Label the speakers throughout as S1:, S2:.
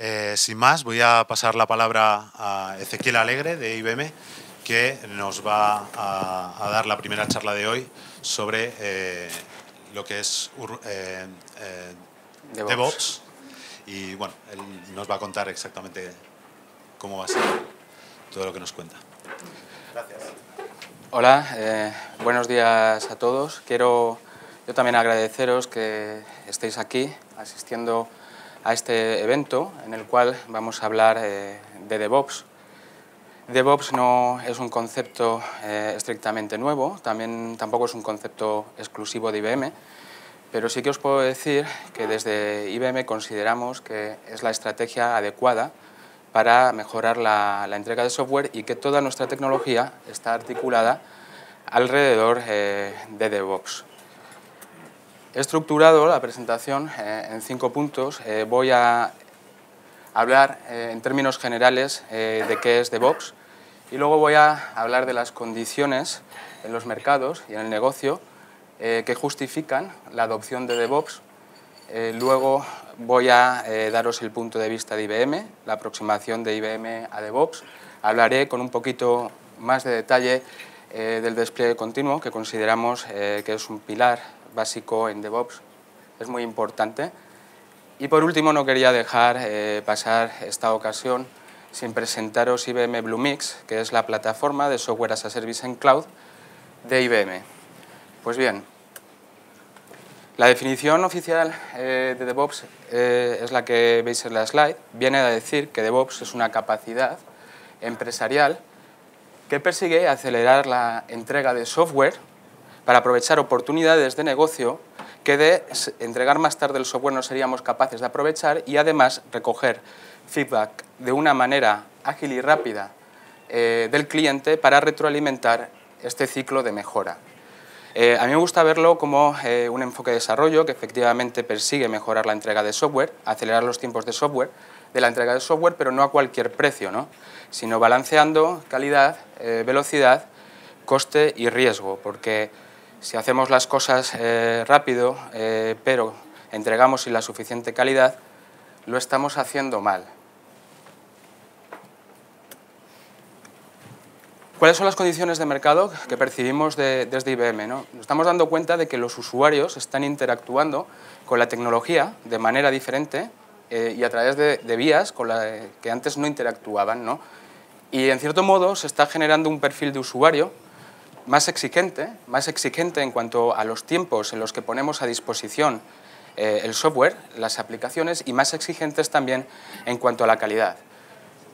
S1: Eh, sin más, voy a pasar la palabra a Ezequiel Alegre de IBM, que nos va a, dar la primera charla de hoy sobre eh, lo que es eh, DevOps. DevOps. Y bueno, él nos va a contar exactamente cómo va a ser todo lo que nos cuenta. Gracias. Hola, buenos días a todos. Quiero yo también agradeceros que estéis aquí asistiendo a este evento en el cual vamos a hablar eh, de DevOps. DevOps no es un concepto eh, estrictamente nuevo, también tampoco es un concepto exclusivo de IBM, pero sí que os puedo decir que desde IBM consideramos que es la estrategia adecuada para mejorar la, entrega de software y que toda nuestra tecnología está articulada alrededor eh, de DevOps. He estructurado la presentación eh, en cinco puntos. Eh, voy a hablar eh, en términos generales de qué es DevOps y luego voy a hablar de las condiciones en los mercados y en el negocio que justifican la adopción de DevOps. luego voy a daros el punto de vista de IBM, la aproximación de IBM a DevOps. Hablaré con un poquito más de detalle del despliegue continuo, que consideramos que es un pilar básico en DevOps es muy importante. Y por último, no quería dejar eh, pasar esta ocasión sin presentaros IBM Bluemix, que es la plataforma de software as a service en cloud de IBM. Pues bien, la definición oficial eh, de DevOps eh, es la que veis en la slide. Viene a decir que DevOps es una capacidad empresarial que persigue acelerar la entrega de software para aprovechar oportunidades de negocio que de entregar más tarde el software no seríamos capaces de aprovechar y además recoger feedback de una manera ágil y rápida eh, del cliente para retroalimentar este ciclo de mejora. Eh, a mí me gusta verlo como eh, un enfoque de desarrollo que efectivamente persigue mejorar la entrega de software, acelerar los tiempos de software, de la entrega de software, pero no a cualquier precio, sino balanceando calidad, velocidad, coste y riesgo, porque si hacemos las cosas eh, rápido, eh, pero entregamos sin la suficiente calidad, lo estamos haciendo mal. ¿Cuáles son las condiciones de mercado que percibimos desde IBM? ¿no? Nos estamos dando cuenta de que los usuarios están interactuando con la tecnología de manera diferente eh, y a través de, vías con las que antes no interactuaban. Y en cierto modo se está generando un perfil de usuario más exigente, más exigente en cuanto a los tiempos en los que ponemos a disposición eh, el software, las aplicaciones y más exigentes también en cuanto a la calidad.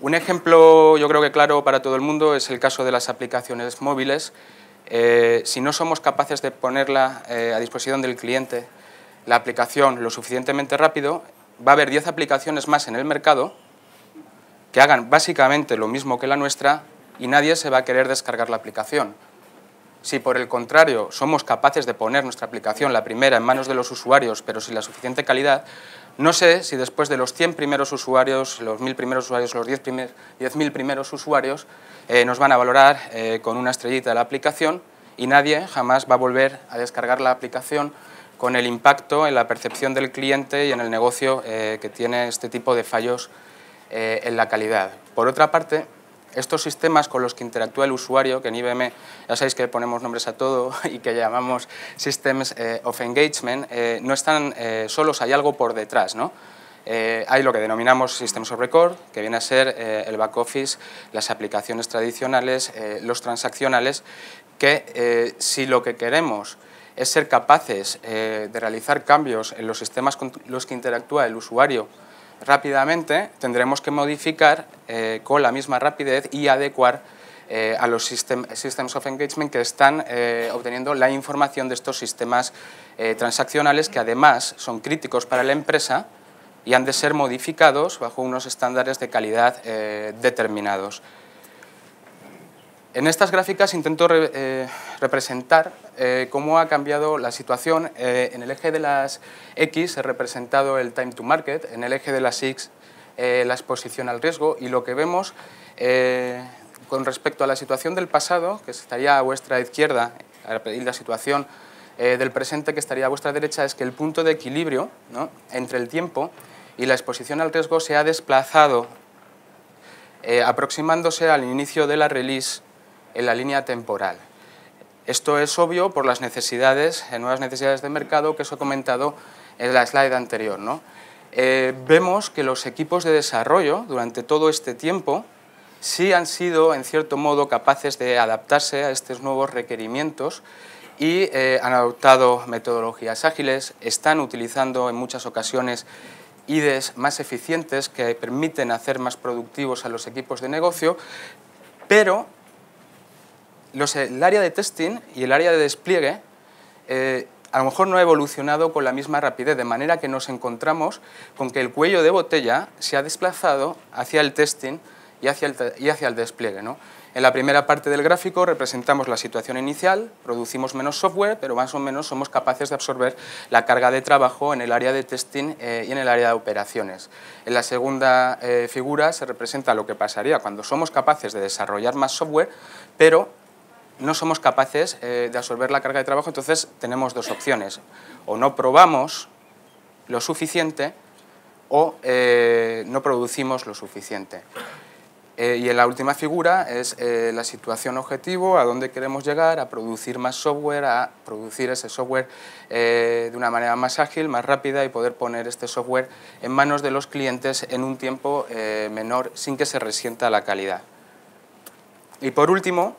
S1: Un ejemplo yo creo que claro para todo el mundo es el caso de las aplicaciones móviles. Eh, si no somos capaces de ponerla eh, a disposición del cliente, la aplicación lo suficientemente rápido, va a haber 10 aplicaciones más en el mercado que hagan básicamente lo mismo que la nuestra y nadie se va a querer descargar la aplicación. Si por el contrario somos capaces de poner nuestra aplicación, la primera, en manos de los usuarios, pero sin la suficiente calidad, no sé si después de los 100 primeros usuarios, los 1.000 primeros usuarios, los 10.000 primeros usuarios, eh, nos van a valorar eh, con una estrellita la aplicación y nadie jamás va a volver a descargar la aplicación con el impacto en la percepción del cliente y en el negocio eh, que tiene este tipo de fallos en la calidad. Por otra parte, estos sistemas con los que interactúa el usuario, que en IBM ya sabéis que ponemos nombres a todo y que llamamos Systems eh, of Engagement, eh, no están eh, solos, hay algo por detrás. ¿no? hay lo que denominamos Systems of Record, que viene a ser el back office, las aplicaciones tradicionales, los transaccionales, que si lo que queremos es ser capaces de realizar cambios en los sistemas con los que interactúa el usuario rápidamente, tendremos que modificar eh, con la misma rapidez y adecuar eh, a los sistemas Systems of Engagement que están eh, obteniendo la información de estos sistemas transaccionales que además son críticos para la empresa y han de ser modificados bajo unos estándares de calidad determinados. En estas gráficas intento eh, representar eh, cómo ha cambiado la situación. Eh, en el eje de las X he representado el time to market, en el eje de las X la exposición al riesgo y lo que vemos con respecto a la situación del pasado, que estaría a vuestra izquierda, y la situación del presente, que estaría a vuestra derecha, es que el punto de equilibrio entre el tiempo y la exposición al riesgo se ha desplazado aproximándose al inicio de la release en la línea temporal. Esto es obvio por las necesidades, eh, nuevas necesidades de mercado que os he comentado en la slide anterior. Eh, vemos que los equipos de desarrollo durante todo este tiempo sí han sido, en cierto modo, capaces de adaptarse a estos nuevos requerimientos y eh, han adoptado metodologías ágiles, están utilizando en muchas ocasiones IDEs más eficientes que permiten hacer más productivos a los equipos de negocio, pero los, el área de testing y el área de despliegue eh, a lo mejor no ha evolucionado con la misma rapidez, de manera que nos encontramos con que el cuello de botella se ha desplazado hacia el testing y hacia el, y hacia el despliegue. ¿no? En la primera parte del gráfico representamos la situación inicial, producimos menos software, pero más o menos somos capaces de absorber la carga de trabajo en el área de testing eh, y en el área de operaciones. En la segunda eh, figura se representa lo que pasaría cuando somos capaces de desarrollar más software, pero no somos capaces eh, de absorber la carga de trabajo, entonces tenemos dos opciones. O no probamos lo suficiente o eh, no producimos lo suficiente. Eh, y en la última figura es la situación objetivo, a dónde queremos llegar, a producir más software, a producir ese software de una manera más ágil, más rápida y poder poner este software en manos de los clientes en un tiempo menor sin que se resienta la calidad. Y por último,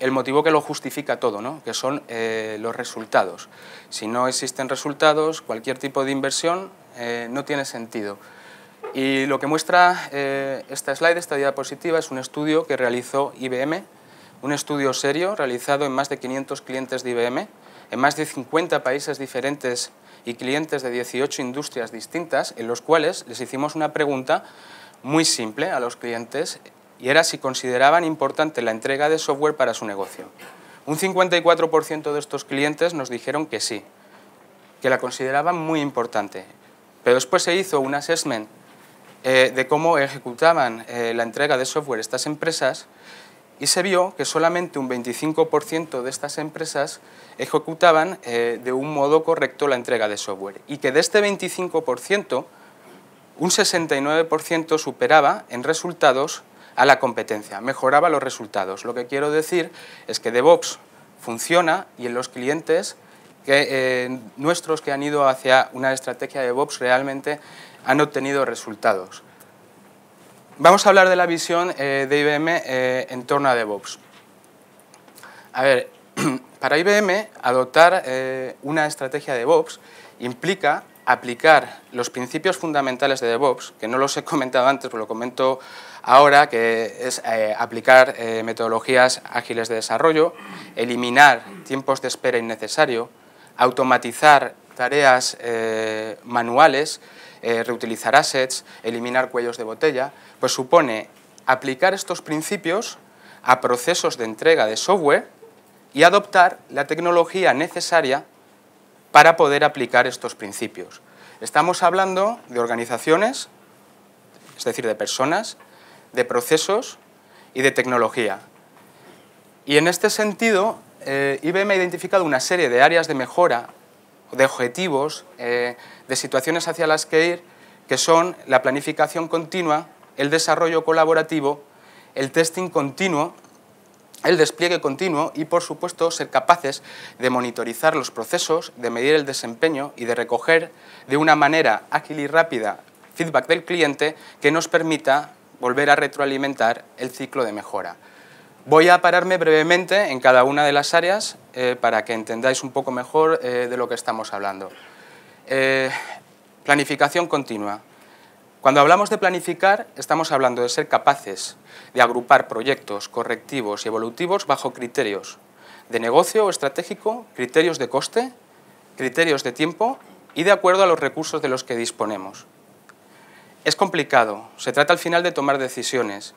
S1: el motivo que lo justifica todo, ¿no? que son eh, los resultados. Si no existen resultados, cualquier tipo de inversión eh, no tiene sentido. Y lo que muestra eh, esta slide, esta diapositiva, es un estudio que realizó IBM, un estudio serio realizado en más de 500 clientes de IBM, en más de 50 países diferentes y clientes de 18 industrias distintas, en los cuales les hicimos una pregunta muy simple a los clientes y era si consideraban importante la entrega de software para su negocio. Un 54% de estos clientes nos dijeron que sí, que la consideraban muy importante. Pero después se hizo un assessment eh, de cómo ejecutaban eh, la entrega de software estas empresas y se vio que solamente un 25% de estas empresas ejecutaban eh, de un modo correcto la entrega de software y que de este 25%, un 69% superaba en resultados a la competencia, mejoraba los resultados. Lo que quiero decir es que DevOps funciona y en los clientes que, eh, nuestros que han ido hacia una estrategia de DevOps realmente han obtenido resultados. Vamos a hablar de la visión eh, de IBM eh, en torno a DevOps. A ver, para IBM adoptar una estrategia de DevOps implica aplicar los principios fundamentales de DevOps, que no los he comentado antes, pero lo comento ahora, que es eh, aplicar eh, metodologías ágiles de desarrollo, eliminar tiempos de espera innecesario, automatizar tareas eh, manuales, reutilizar assets, eliminar cuellos de botella, pues supone aplicar estos principios a procesos de entrega de software y adoptar la tecnología necesaria para poder aplicar estos principios. Estamos hablando de organizaciones, es decir, de personas, de procesos y de tecnología. Y en este sentido, eh, IBM ha identificado una serie de áreas de mejora, de objetivos, eh, de situaciones hacia las que ir, que son la planificación continua, el desarrollo colaborativo, el testing continuo el despliegue continuo y, por supuesto, ser capaces de monitorizar los procesos, de medir el desempeño y de recoger de una manera ágil y rápida feedback del cliente que nos permita volver a retroalimentar el ciclo de mejora. Voy a pararme brevemente en cada una de las áreas eh, para que entendáis un poco mejor eh, de lo que estamos hablando. Eh, planificación continua. Cuando hablamos de planificar, estamos hablando de ser capaces de agrupar proyectos correctivos y evolutivos bajo criterios de negocio o estratégico, criterios de coste, criterios de tiempo y de acuerdo a los recursos de los que disponemos. Es complicado, se trata al final de tomar decisiones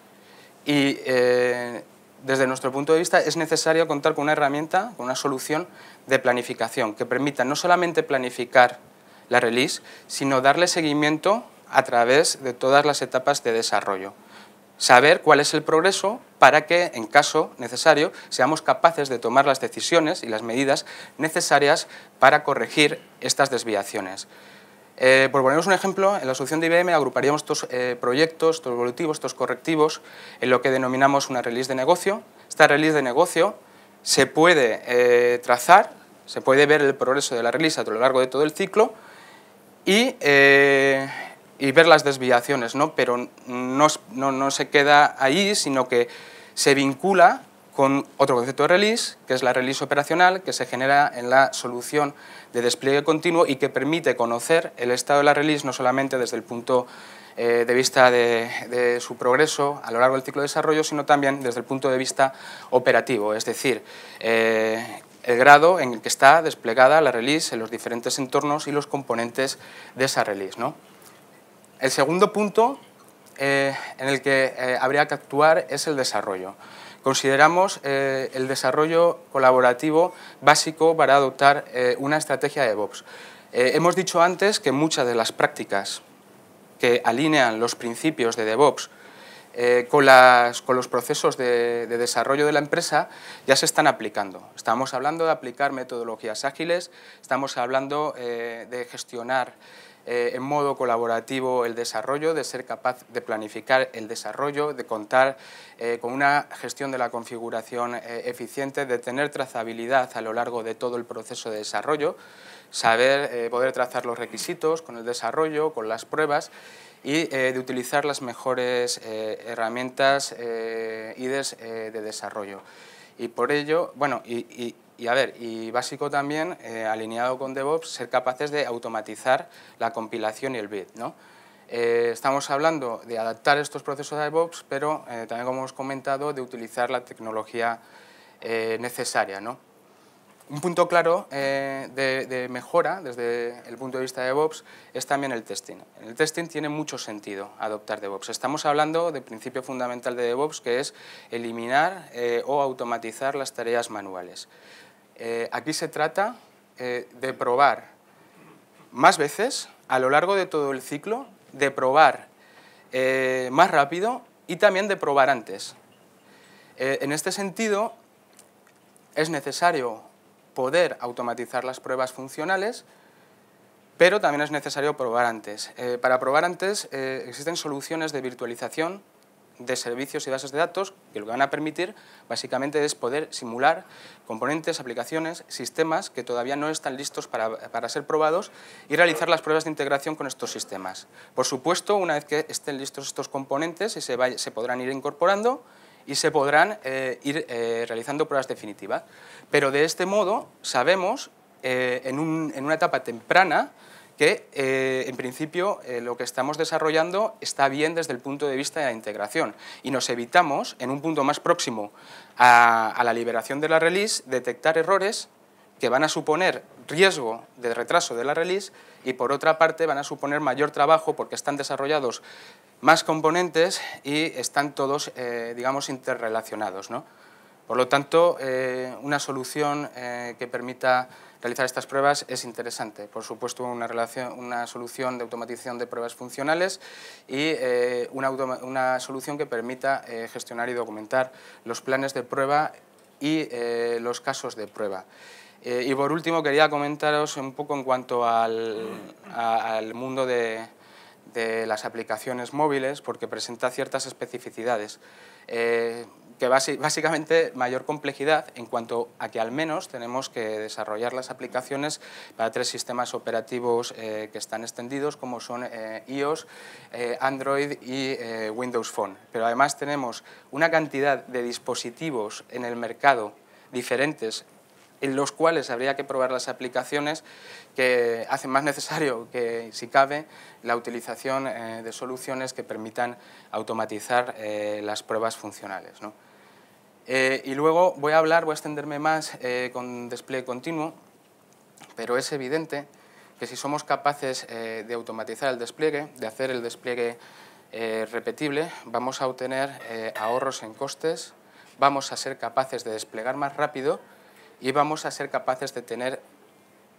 S1: y eh, desde nuestro punto de vista es necesario contar con una herramienta, con una solución de planificación que permita no solamente planificar la release, sino darle seguimiento a través de todas las etapas de desarrollo. Saber cuál es el progreso para que, en caso necesario, seamos capaces de tomar las decisiones y las medidas necesarias para corregir estas desviaciones. Eh, por poneros un ejemplo, en la solución de IBM agruparíamos estos eh, proyectos, estos evolutivos, estos correctivos, en lo que denominamos una release de negocio. Esta release de negocio se puede eh, trazar, se puede ver el progreso de la release a lo largo de todo el ciclo y y ver las desviaciones, pero no, se queda ahí, sino que se vincula con otro concepto de release, que es la release operacional, que se genera en la solución de despliegue continuo y que permite conocer el estado de la release no solamente desde el punto eh, de vista de, su progreso a lo largo del ciclo de desarrollo, sino también desde el punto de vista operativo, es decir, eh, el grado en el que está desplegada la release en los diferentes entornos y los componentes de esa release. ¿no? El segundo punto eh, en el que eh, habría que actuar es el desarrollo. Consideramos eh, el desarrollo colaborativo básico para adoptar una estrategia de DevOps. hemos dicho antes que muchas de las prácticas que alinean los principios de DevOps con, los procesos de, desarrollo de la empresa ya se están aplicando. Estamos hablando de aplicar metodologías ágiles, estamos hablando de gestionar eh, en modo colaborativo el desarrollo, de ser capaz de planificar el desarrollo, de contar eh, con una gestión de la configuración eh, eficiente, de tener trazabilidad a lo largo de todo el proceso de desarrollo, saber poder trazar los requisitos con el desarrollo, con las pruebas y de utilizar las mejores herramientas IDES de desarrollo. Y por ello, bueno, y y ver, y básico también, eh, alineado con DevOps, ser capaces de automatizar la compilación y el build. ¿no? Eh, estamos hablando de adaptar estos procesos a DevOps, pero eh, también, como hemos comentado, de utilizar la tecnología necesaria. Un punto claro de, mejora desde el punto de vista de DevOps es también el testing. el testing tiene mucho sentido adoptar DevOps. Estamos hablando del principio fundamental de DevOps, que es eliminar o automatizar las tareas manuales. Eh, aquí se trata eh, de probar más veces a lo largo de todo el ciclo, de probar eh, más rápido y también de probar antes. en este sentido, es necesario poder automatizar las pruebas funcionales, pero también es necesario probar antes. para probar antes existen soluciones de virtualización de servicios y bases de datos que lo que van a permitir básicamente es poder simular componentes, aplicaciones, sistemas que todavía no están listos para, ser probados y realizar las pruebas de integración con estos sistemas. Por supuesto, una vez que estén listos estos componentes, se, se podrán ir incorporando y se podrán eh, ir eh, realizando pruebas definitivas. Pero de este modo sabemos eh, en, en una etapa temprana que eh, en principio eh, lo que estamos desarrollando está bien desde el punto de vista de la integración y nos evitamos, en un punto más próximo a, la liberación de la release, detectar errores que van a suponer riesgo de retraso de la release y por otra parte van a suponer mayor trabajo porque están desarrollados más componentes y están todos, eh, digamos, interrelacionados. ¿no? Por lo tanto, una solución que permita Realizar estas pruebas es interesante, por supuesto una, relación, una solución de automatización de pruebas funcionales y eh, una, solución que permita eh, gestionar y documentar los planes de prueba y eh, los casos de prueba. y por último quería comentaros un poco en cuanto al, mundo de, las aplicaciones móviles porque presenta ciertas especificidades que básicamente mayor complejidad en cuanto a que al menos tenemos que desarrollar las aplicaciones para tres sistemas operativos eh, que están extendidos como son eh, iOS, eh, Android y Windows Phone. Pero además tenemos una cantidad de dispositivos en el mercado diferentes en los cuales habría que probar las aplicaciones que hacen más necesario que, si cabe, la utilización de soluciones que permitan automatizar las pruebas funcionales. Eh, y luego voy a hablar, voy a extenderme más eh, con despliegue continuo, pero es evidente que si somos capaces eh, de automatizar el despliegue, de hacer el despliegue repetible, vamos a obtener ahorros en costes, vamos a ser capaces de desplegar más rápido y vamos a ser capaces de tener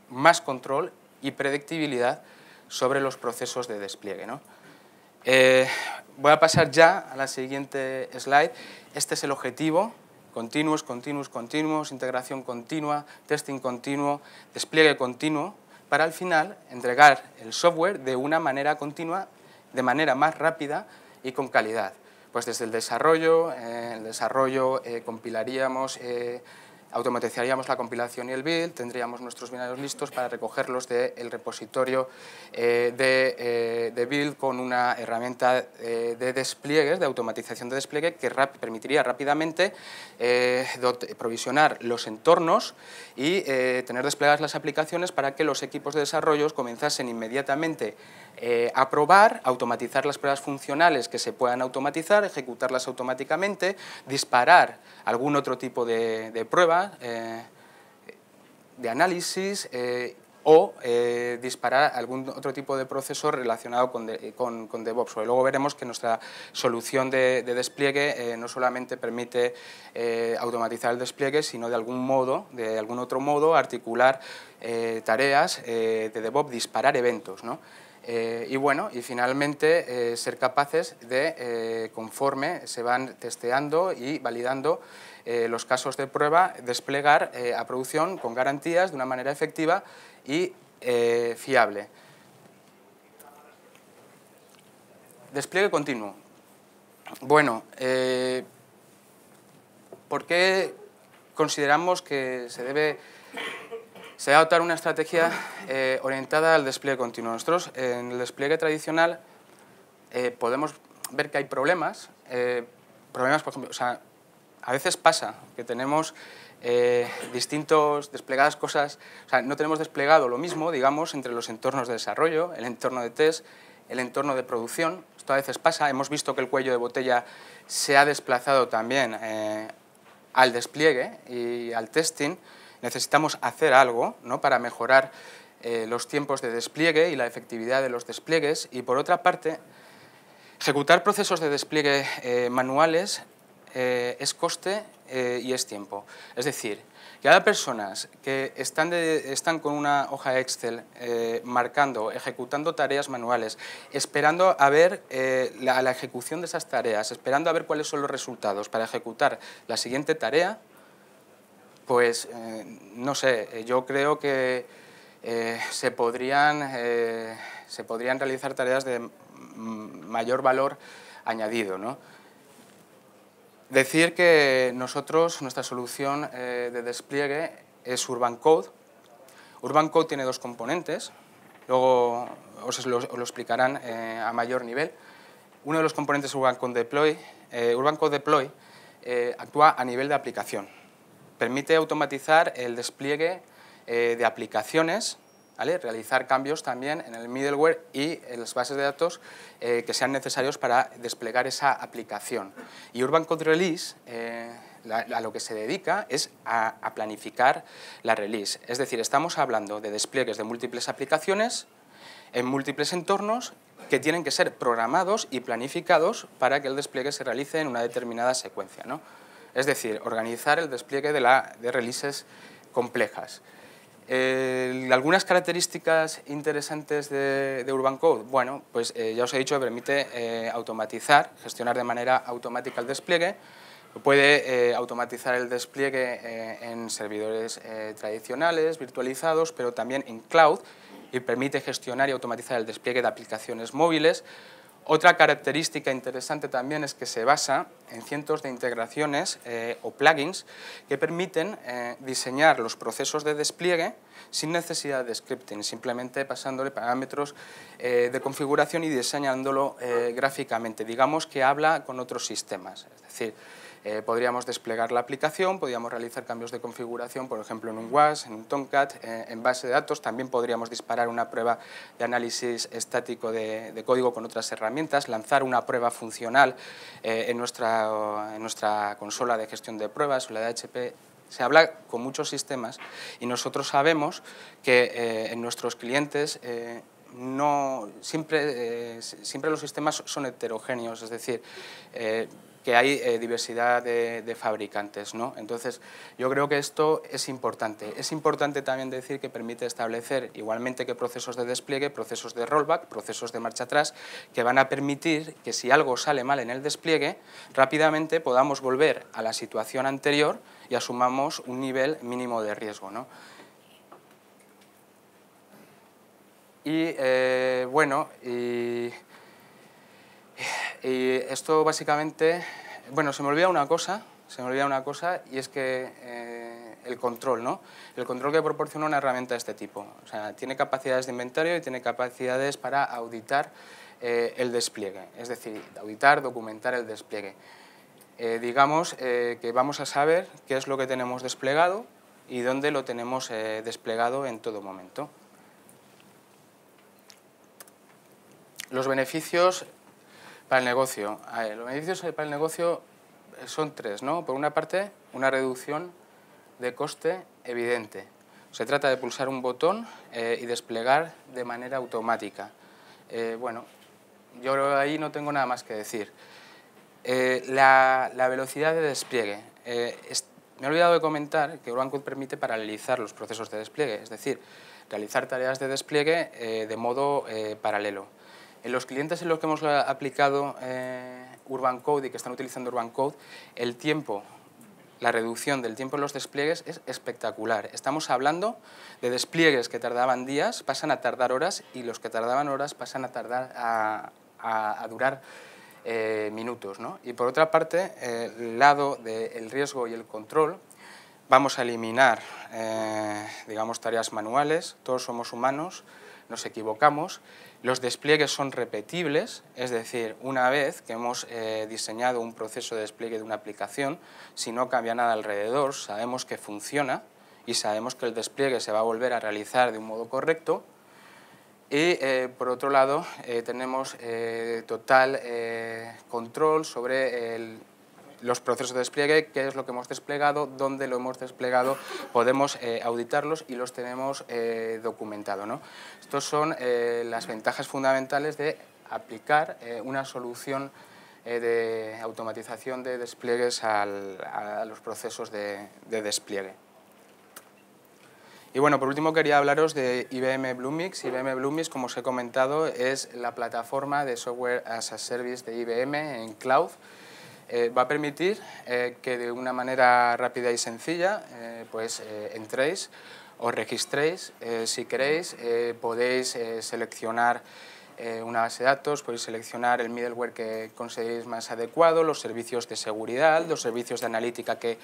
S1: más control y predictibilidad sobre los procesos de despliegue. ¿no? Eh, voy a pasar ya a la siguiente slide. Este es el objetivo, continuos, continuos, continuos, integración continua, testing continuo, despliegue continuo, para al final entregar el software de una manera continua, de manera más rápida y con calidad. Pues desde el desarrollo, eh, el desarrollo eh, compilaríamos automatizaríamos la compilación y el build, tendríamos nuestros binarios listos para recogerlos del repositorio eh, eh, de, build con una herramienta eh, de despliegues, de automatización de despliegue, que permitiría rápidamente provisionar los entornos y tener desplegadas las aplicaciones para que los equipos de desarrollo comenzasen inmediatamente a probar, automatizar las pruebas funcionales que se puedan automatizar, ejecutarlas automáticamente, disparar algún otro tipo de, prueba, eh, de análisis eh, o eh, disparar algún otro tipo de proceso relacionado con, DevOps. luego veremos que nuestra solución de, despliegue no solamente permite automatizar el despliegue, sino de algún modo, de algún otro modo, articular tareas de DevOps, disparar eventos. ¿no? Eh, y bueno, y finalmente eh, ser capaces de, eh, conforme se van testeando y validando los casos de prueba, desplegar a producción con garantías de una manera efectiva y fiable. Despliegue continuo. Bueno, ¿por qué consideramos que se debe se va a adoptar una estrategia eh, orientada al despliegue continuo. Nosotros, en el despliegue tradicional, eh, podemos ver que hay problemas, eh, problemas, por ejemplo, a veces pasa que tenemos distintos, desplegadas cosas, o no tenemos desplegado lo mismo, digamos, entre los entornos de desarrollo, el entorno de test, el entorno de producción, esto a veces pasa, hemos visto que el cuello de botella se ha desplazado también al despliegue y al testing, necesitamos hacer algo ¿no? para mejorar eh, los tiempos de despliegue y la efectividad de los despliegues y por otra parte, ejecutar procesos de despliegue eh, manuales eh, es coste y es tiempo. Es decir, que personas que están, están, con una hoja Excel marcando, ejecutando tareas manuales, esperando a ver la ejecución de esas tareas, esperando a ver cuáles son los resultados para ejecutar la siguiente tarea pues eh, no sé, eh, yo creo que eh, se, podrían, realizar tareas de mayor valor añadido. ¿no? Decir que nosotros, nuestra solución de despliegue es Urban Code. Urban Code tiene dos componentes, luego os lo, explicarán a mayor nivel. Uno de los componentes Urban Code Deploy, Urban Code Deploy actúa a nivel de aplicación, Permite automatizar el despliegue eh, de aplicaciones, realizar cambios también en el middleware y en las bases de datos eh, que sean necesarios para desplegar esa aplicación. Y Urban Code Release eh, a lo que se dedica es a, a, planificar la release. Es decir, estamos hablando de despliegues de múltiples aplicaciones en múltiples entornos que tienen que ser programados y planificados para que el despliegue se realice en una determinada secuencia. ¿no? es decir, organizar el despliegue de, releases complejas. Eh, algunas características interesantes de, Urban Code, bueno, pues eh, ya os he dicho, permite eh, automatizar, gestionar de manera automática el despliegue, puede automatizar el despliegue en servidores tradicionales, virtualizados, pero también en cloud, y permite gestionar y automatizar el despliegue de aplicaciones móviles, otra característica interesante también es que se basa en cientos de integraciones eh, o plugins que permiten eh, diseñar los procesos de despliegue sin necesidad de scripting, simplemente pasándole parámetros eh, de configuración y diseñándolo gráficamente. Digamos que habla con otros sistemas, es decir, eh, podríamos desplegar la aplicación, podríamos realizar cambios de configuración, por ejemplo, en un WAS, en un Tomcat, eh, en base de datos. También podríamos disparar una prueba de análisis estático de, código con otras herramientas, lanzar una prueba funcional eh, en, nuestra, en nuestra consola de gestión de pruebas la de HP se habla con muchos sistemas y nosotros sabemos que en nuestros clientes no, siempre, siempre los sistemas son heterogéneos, es decir, que hay eh, diversidad de, fabricantes. Entonces, yo creo que esto es importante. Es importante también decir que permite establecer, igualmente que procesos de despliegue, procesos de rollback, procesos de marcha atrás, que van a permitir que si algo sale mal en el despliegue, rápidamente podamos volver a la situación anterior y asumamos un nivel mínimo de riesgo. Y eh, bueno, y y esto básicamente, bueno, se me olvida una cosa, se me olvida una cosa y es que eh, el control, ¿no? El control que proporciona una herramienta de este tipo. O sea, tiene capacidades de inventario y tiene capacidades para auditar eh, el despliegue, es decir, auditar, documentar el despliegue. Eh, digamos que vamos a saber qué es lo que tenemos desplegado y dónde lo tenemos desplegado en todo momento. Los beneficios para el negocio. los beneficios para el negocio eh, son tres, ¿no? Por una parte, una reducción de coste evidente. Se trata de pulsar un botón eh, y desplegar de manera automática. Eh, bueno, yo ahí no tengo nada más que decir. la, velocidad de despliegue. me he olvidado de comentar que Urbancode permite paralelizar los procesos de despliegue, es decir, realizar tareas de despliegue de modo paralelo. En eh, los clientes en los que hemos eh, aplicado eh, Urban Code y que están utilizando Urban Code, el tiempo, la reducción del tiempo en los despliegues es espectacular. Estamos hablando de despliegues que tardaban días, pasan a tardar horas y los que tardaban horas pasan a, tardar, a, durar minutos. Y por otra parte, el lado del riesgo y el control, vamos a eliminar, digamos, tareas manuales, todos somos humanos, nos equivocamos los despliegues son repetibles, es decir, una vez que hemos eh, diseñado un proceso de despliegue de una aplicación, si no cambia nada alrededor, sabemos que funciona y sabemos que el despliegue se va a volver a realizar de un modo correcto. Y, eh, por otro lado, eh, tenemos total control sobre el los procesos de despliegue, qué es lo que hemos desplegado, dónde lo hemos desplegado, podemos eh, auditarlos y los tenemos eh, documentado. ¿no? Estas son eh, las ventajas fundamentales de aplicar eh, una solución de automatización de despliegues a los procesos de, de despliegue. Y bueno, por último quería hablaros de IBM Bluemix. IBM Bluemix, como os he comentado, es la plataforma de software as a service de IBM en cloud. Eh, va a permitir eh, que de una manera rápida y sencilla eh, pues, entréis, os registréis, si queréis podéis seleccionar una base de datos, podéis seleccionar el middleware que consideréis más adecuado, los servicios de seguridad, los servicios de analítica que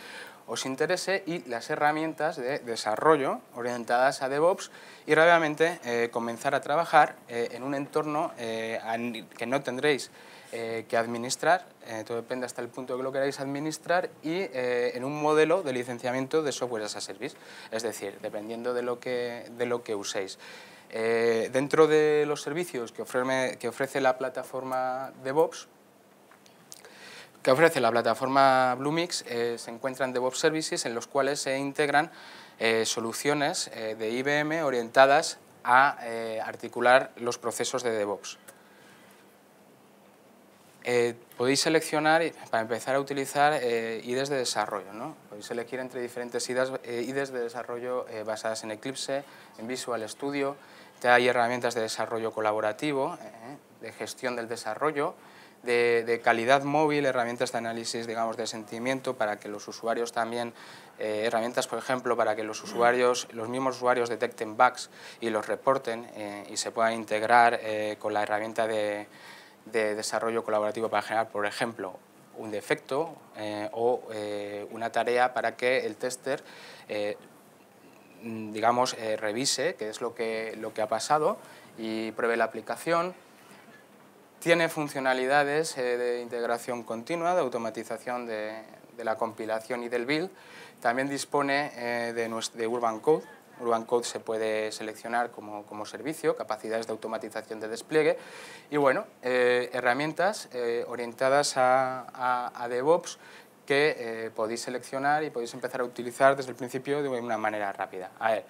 S1: os interese y las herramientas de desarrollo orientadas a DevOps y rápidamente comenzar a trabajar en un entorno que no tendréis eh, que administrar, eh, todo depende hasta el punto que lo queráis administrar, y eh, en un modelo de licenciamiento de software as a service, es decir, dependiendo de lo que, de lo que uséis. dentro de los servicios que, que ofrece la plataforma DevOps, que ofrece la plataforma Bluemix, se encuentran DevOps Services en los cuales se integran soluciones de IBM orientadas a articular los procesos de DevOps. Eh, podéis seleccionar, para empezar a utilizar eh, IDEs de desarrollo, ¿no? Podéis elegir entre diferentes IDEs, eh, de desarrollo eh, basadas en Eclipse, en Visual Studio, ya hay herramientas de desarrollo colaborativo, de gestión del desarrollo, de, calidad móvil, herramientas de análisis, digamos, de sentimiento para que los usuarios también, herramientas, por ejemplo, para que los usuarios, los mismos usuarios detecten bugs y los reporten y se puedan integrar con la herramienta de, de desarrollo colaborativo para generar, por ejemplo, un defecto eh, o eh, una tarea para que el tester, eh, digamos, revise qué es lo que, lo que ha pasado y pruebe la aplicación. Tiene funcionalidades de integración continua, de automatización de, la compilación y del build. También dispone de, de Urban Code, Urban Code se puede seleccionar como, servicio, capacidades de automatización de despliegue y bueno, eh, herramientas eh, orientadas a, DevOps que eh, podéis seleccionar y podéis empezar a utilizar desde el principio de una manera rápida. A ver,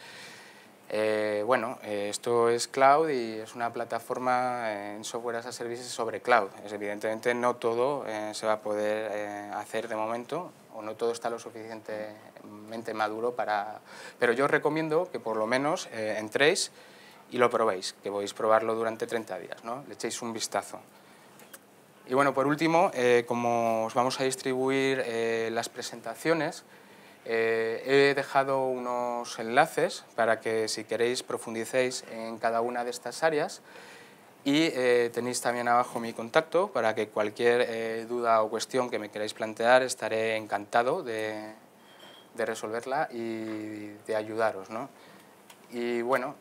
S1: bueno, esto es cloud y es una plataforma en software as a service sobre cloud. Es, evidentemente no todo se va a poder hacer de momento, no todo está lo suficientemente maduro para... Pero yo os recomiendo que por lo menos eh, entréis y lo probéis, que podéis probarlo durante 30 días, ¿no? le echéis un vistazo. Y bueno, por último, eh, como os vamos a distribuir eh, las presentaciones, he dejado unos enlaces para que si queréis profundicéis en cada una de estas áreas y eh, tenéis también abajo mi contacto para que cualquier eh, duda o cuestión que me queráis plantear estaré encantado de, de resolverla y de ayudaros. ¿no? Y bueno,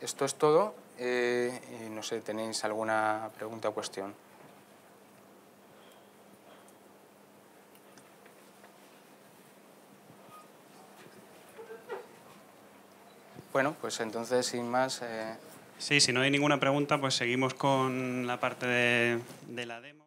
S1: esto es todo. Eh, y no sé, ¿tenéis alguna pregunta o cuestión? Bueno, pues entonces, sin más... Sí, si no hay ninguna pregunta, pues seguimos con la parte de, la demo.